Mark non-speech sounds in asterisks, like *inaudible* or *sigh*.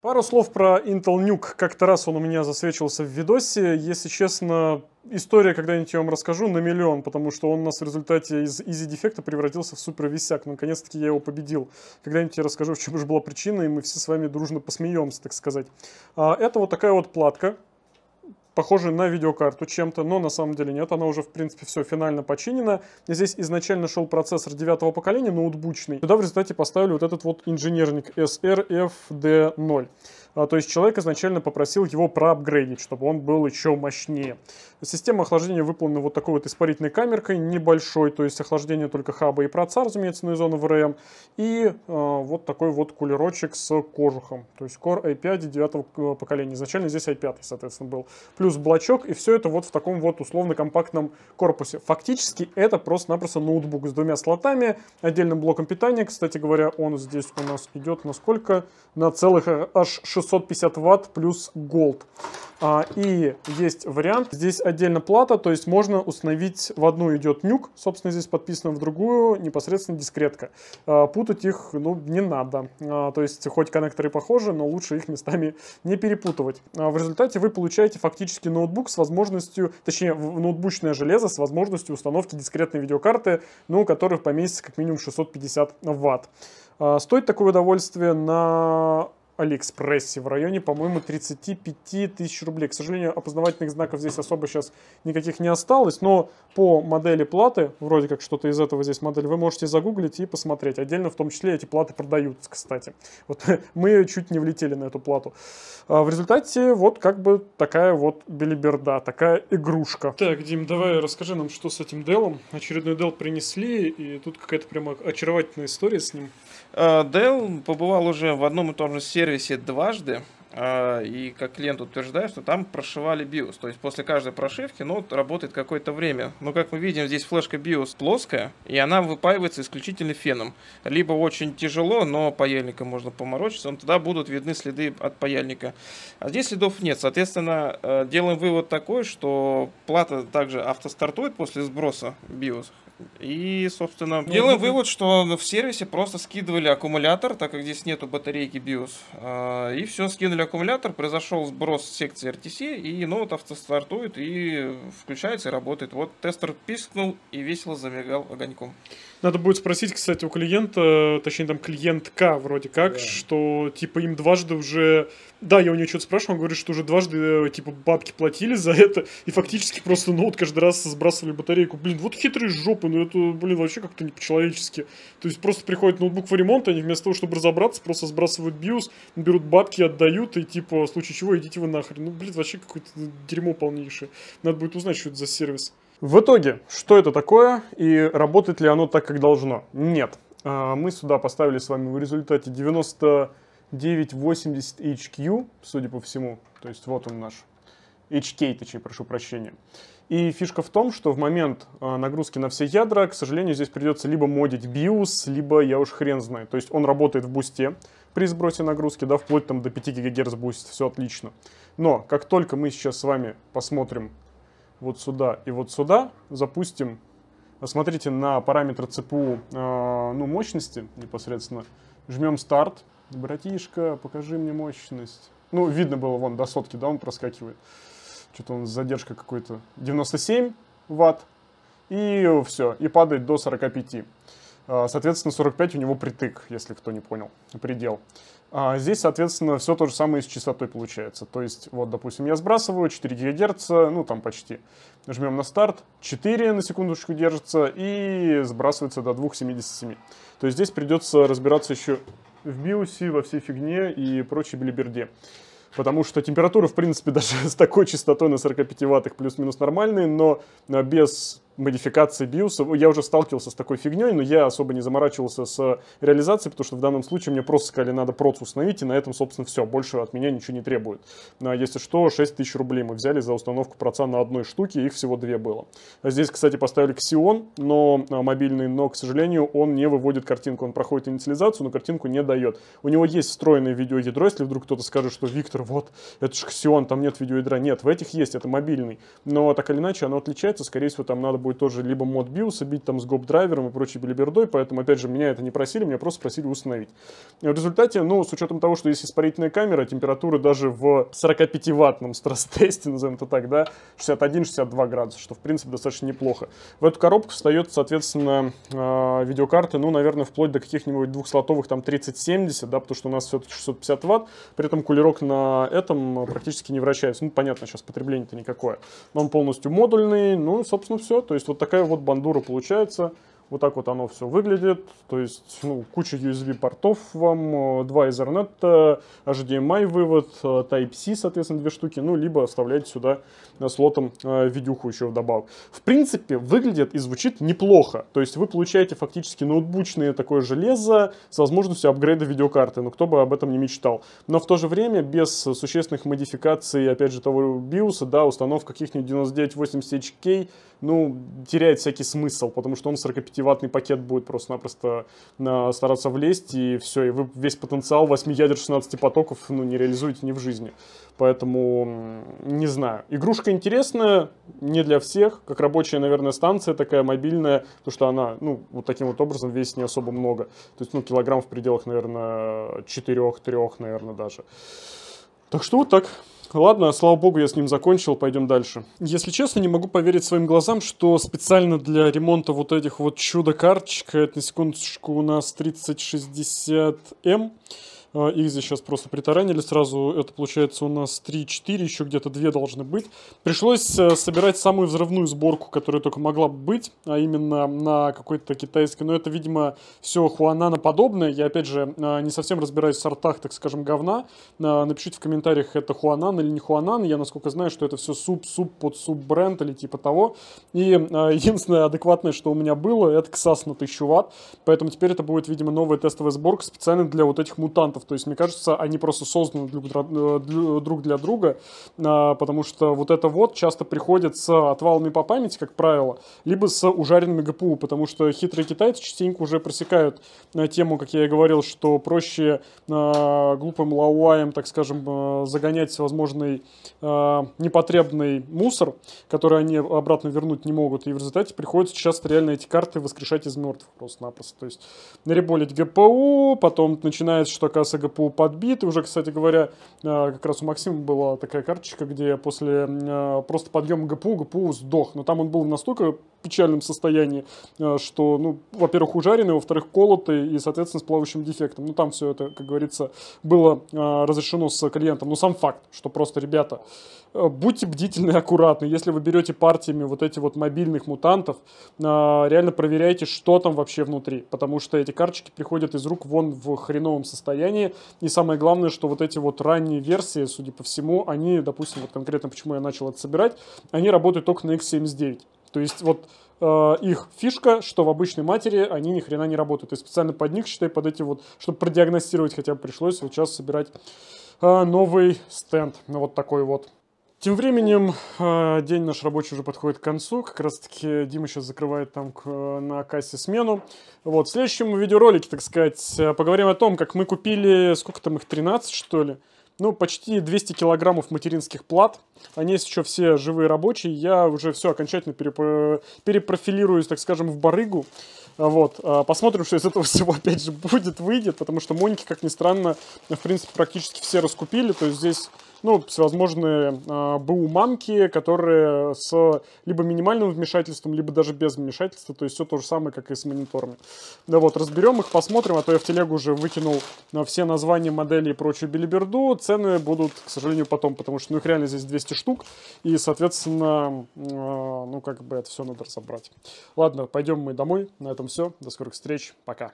Пару слов про Intel Nuke. Как-то раз он у меня засвечивался в видосе. Если честно, история когда-нибудь я вам расскажу на миллион, потому что он у нас в результате из изи дефекта превратился в супер висяк. Ну, наконец-таки я его победил. Когда-нибудь я расскажу, в чем же была причина, и мы все с вами дружно посмеемся, так сказать. А, это вот такая вот платка, похожей на видеокарту чем-то, но на самом деле нет, она уже в принципе все финально починена. Здесь изначально шел процессор девятого поколения, ноутбучный. Сюда в результате поставили вот этот вот инженерник SRFD0. А, то есть человек изначально попросил его проапгрейдить, чтобы он был еще мощнее. Система охлаждения выполнена вот такой вот испарительной камеркой небольшой, то есть охлаждение только хаба и проца, разумеется, на зону ВРМ. И э, вот такой вот кулерочек с кожухом. То есть Core i5 девятого э, поколения. Изначально здесь i5, соответственно, был. Плюс блочок, и все это вот в таком вот условно-компактном корпусе. Фактически это просто-напросто ноутбук с двумя слотами, отдельным блоком питания. Кстати говоря, он здесь у нас идет на сколько? На целых э, аж 6 650 ватт плюс Gold. А, и есть вариант, здесь отдельно плата, то есть можно установить, в одну идет нюк, собственно здесь подписано, в другую непосредственно дискретка. А, путать их ну, не надо, а, то есть хоть коннекторы похожи, но лучше их местами не перепутывать. А, в результате вы получаете фактически ноутбук с возможностью, точнее ноутбучное железо с возможностью установки дискретной видеокарты, ну, у которых поместится как минимум 650 ватт. А, стоит такое удовольствие на Алиэкспрессе в районе, по-моему, 35 тысяч рублей. К сожалению, опознавательных знаков здесь особо сейчас никаких не осталось, но по модели платы, вроде как что-то из этого здесь модель, вы можете загуглить и посмотреть. Отдельно, в том числе, эти платы продаются, кстати. Вот *laughs* мы чуть не влетели на эту плату. А в результате вот как бы такая вот билиберда, такая игрушка. Так, Дим, давай расскажи нам, что с этим делом. Очередной дел принесли, и тут какая-то прямо очаровательная история с ним. Э, Dell побывал уже в одном и том же сервисе дважды, э, и как клиент утверждает, что там прошивали BIOS. То есть после каждой прошивки нот ну, работает какое-то время. Но как мы видим, здесь флешка BIOS плоская, и она выпаивается исключительно феном. Либо очень тяжело, но паяльником можно поморочиться, но тогда будут видны следы от паяльника. А здесь следов нет. Соответственно, э, делаем вывод такой, что плата также автостартует после сброса BIOS, и, собственно... Ну, делаем ну, вывод, что в сервисе просто скидывали аккумулятор, так как здесь нету батарейки BIOS. А, и все, скинули аккумулятор, произошел сброс секции RTC, и ноут автостартует, и включается, и работает. Вот тестер пискнул и весело замигал огоньком. Надо будет спросить, кстати, у клиента, э, точнее там клиентка вроде как, да. что типа им дважды уже... Да, я у нее что-то спрашиваю, он говорит, что уже дважды э, типа бабки платили за это, и фактически просто ноут каждый раз сбрасывали батарейку. Блин, вот хитрые жопы ну это, блин, вообще как-то не по-человечески. То есть просто приходит ноутбук в ремонт, они вместо того, чтобы разобраться, просто сбрасывают BIOS, берут бабки, отдают, и типа, в случае чего, идите вы нахрен. Ну, блин, вообще какое-то дерьмо полнейшее. Надо будет узнать, что это за сервис. В итоге, что это такое и работает ли оно так, как должно? Нет. А, мы сюда поставили с вами в результате 9980 HQ, судя по всему. То есть вот он наш. HK, точнее, прошу прощения. И фишка в том, что в момент а, нагрузки на все ядра, к сожалению, здесь придется либо модить BIOS, либо я уж хрен знаю. То есть он работает в бусте при сбросе нагрузки, да, вплоть там до 5 ГГц бустит, все отлично. Но как только мы сейчас с вами посмотрим вот сюда и вот сюда, запустим, смотрите на параметры ЦПУ, э, а, ну, мощности непосредственно, жмем старт, братишка, покажи мне мощность. Ну, видно было вон до сотки, да, он проскакивает. Что-то он задержка какой-то 97 ватт. И все, и падает до 45. А, соответственно, 45 у него притык, если кто не понял, предел. А, здесь, соответственно, все то же самое с частотой получается. То есть, вот, допустим, я сбрасываю 4 ГГц, ну, там почти. Жмем на старт, 4 на секундочку держится и сбрасывается до 2,77. То есть здесь придется разбираться еще в биосе, во всей фигне и прочей билиберде потому что температура, в принципе, *laughs* даже с такой частотой на 45 ваттах плюс-минус нормальные, но э, без модификации BIOS. Я уже сталкивался с такой фигней, но я особо не заморачивался с реализацией, потому что в данном случае мне просто сказали, надо проц установить, и на этом, собственно, все. Больше от меня ничего не требует. А если что, 6 тысяч рублей мы взяли за установку проца на одной штуке, их всего две было. А здесь, кстати, поставили Xeon, но а, мобильный, но, к сожалению, он не выводит картинку. Он проходит инициализацию, но картинку не дает. У него есть встроенное видеоядро, если вдруг кто-то скажет, что Виктор, вот, это же Xeon, там нет видеоядра. Нет, в этих есть, это мобильный. Но так или иначе, оно отличается, скорее всего, там надо будет будет тоже либо мод BIOS, бить там с гоп-драйвером и прочей билибердой, поэтому, опять же, меня это не просили, меня просто просили установить. В результате, ну, с учетом того, что есть испарительная камера, температура даже в 45-ваттном стресс-тесте, назовем это так, да, 61-62 градуса, что, в принципе, достаточно неплохо. В эту коробку встает, соответственно, а, видеокарты, ну, наверное, вплоть до каких-нибудь двухслотовых там 3070, да, потому что у нас все-таки 650 ватт, при этом кулерок на этом а, практически не вращается. Ну, понятно, сейчас потребление-то никакое. Он полностью модульный, ну, собственно, все. То есть вот такая вот бандура получается. Вот так вот оно все выглядит. То есть, ну, куча USB-портов вам, э, два Ethernet, э, HDMI-вывод, э, Type-C, соответственно, две штуки. Ну, либо оставляйте сюда слотом видюху еще вдобавок. В принципе, выглядит и звучит неплохо. То есть, вы получаете фактически ноутбучное такое железо с возможностью апгрейда видеокарты. Ну, кто бы об этом не мечтал. Но в то же время, без существенных модификаций, опять же, того BIOS, да, установка каких-нибудь 9980K, ну, теряет всякий смысл, потому что он 45-ваттный пакет будет просто-напросто стараться влезть, и все, и вы весь потенциал 8 ядер 16 потоков, ну, не реализуете ни в жизни. Поэтому, не знаю. Игрушка интересная, не для всех, как рабочая, наверное, станция такая мобильная, потому что она, ну, вот таким вот образом весит не особо много. То есть, ну, килограмм в пределах, наверное, 4-3, наверное, даже. Так что вот так. Ладно, слава богу, я с ним закончил, пойдем дальше. Если честно, не могу поверить своим глазам, что специально для ремонта вот этих вот чудо-карточек, это на секундочку у нас 3060М, а, их здесь сейчас просто притаранили сразу. Это получается у нас 3-4, еще где-то 2 должны быть. Пришлось э, собирать самую взрывную сборку, которая только могла быть, а именно на какой-то китайской. Но это, видимо, все Хуанана подобное. Я, опять же, э, не совсем разбираюсь в сортах, так скажем, говна. Э, напишите в комментариях, это Хуанан или не Хуанан. Я, насколько знаю, что это все суп-суп под суп-бренд или типа того. И единственное адекватное, что у меня было, это Ксас на 1000 ватт. Поэтому теперь это будет, видимо, новая тестовая сборка специально для вот этих мутантов вариантов. То есть, мне кажется, они просто созданы э, э, друг для друга, а, потому что вот это вот часто приходит с отвалами по памяти, как правило, либо с ужаренными ГПУ, потому что хитрые китайцы частенько уже просекают э, тему, как я и говорил, что проще глупым лауаем, так скажем, загонять всевозможный непотребный мусор, который они обратно вернуть не могут, и в результате приходится часто реально эти карты воскрешать из мертвых просто-напросто. То есть нареболить ГПУ, потом начинается, что, оказывается, сейчас АГПУ подбит. И уже, кстати говоря, э, как раз у Максима была такая карточка, где после э, просто подъема ГПУ, ГПУ сдох. Но там он был настолько печальном состоянии, э, что, ну, во-первых, ужаренный, во-вторых, колотый и, соответственно, с плавающим дефектом. Ну, там все это, как говорится, было э, разрешено с клиентом. Но сам факт, что просто, ребята, э, будьте бдительны и аккуратны. Если вы берете партиями вот эти вот мобильных мутантов, реально проверяйте, что там вообще внутри. Потому что эти карточки приходят из рук вон в хреновом состоянии. И самое главное, что вот эти вот ранние версии, судя по всему, они, допустим, вот конкретно почему я начал это собирать, они работают только на X79. То есть вот э, их фишка, что в обычной матери они ни хрена не работают. И специально под них, считай, под эти вот, чтобы продиагностировать хотя бы пришлось вот сейчас собирать э, новый стенд. Ну, вот такой вот. Тем временем э, день наш рабочий уже подходит к концу. Как раз таки Дима сейчас закрывает там к, э, на кассе смену. Вот, в следующем видеоролике, так сказать, э, поговорим о том, как мы купили, сколько там их, 13 что ли? ну, почти 200 килограммов материнских плат. Они есть еще все живые рабочие. Я уже все окончательно перепро... перепрофилируюсь, так скажем, в барыгу. А вот, а, посмотрим, что из этого всего опять же будет, выйдет, потому что Моники, как ни странно, в принципе, практически все раскупили, то есть здесь ну, всевозможные а, БУ-мамки, которые с либо минимальным вмешательством, либо даже без вмешательства, то есть все то же самое, как и с мониторами. Да вот, разберем их, посмотрим, а то я в телегу уже выкинул а, все названия моделей и прочую билиберду, цены будут, к сожалению, потом, потому что, ну, их реально здесь 200 штук, и, соответственно, а, ну, как бы это все надо разобрать. Ладно, пойдем мы домой, на этом все, до скорых встреч, пока.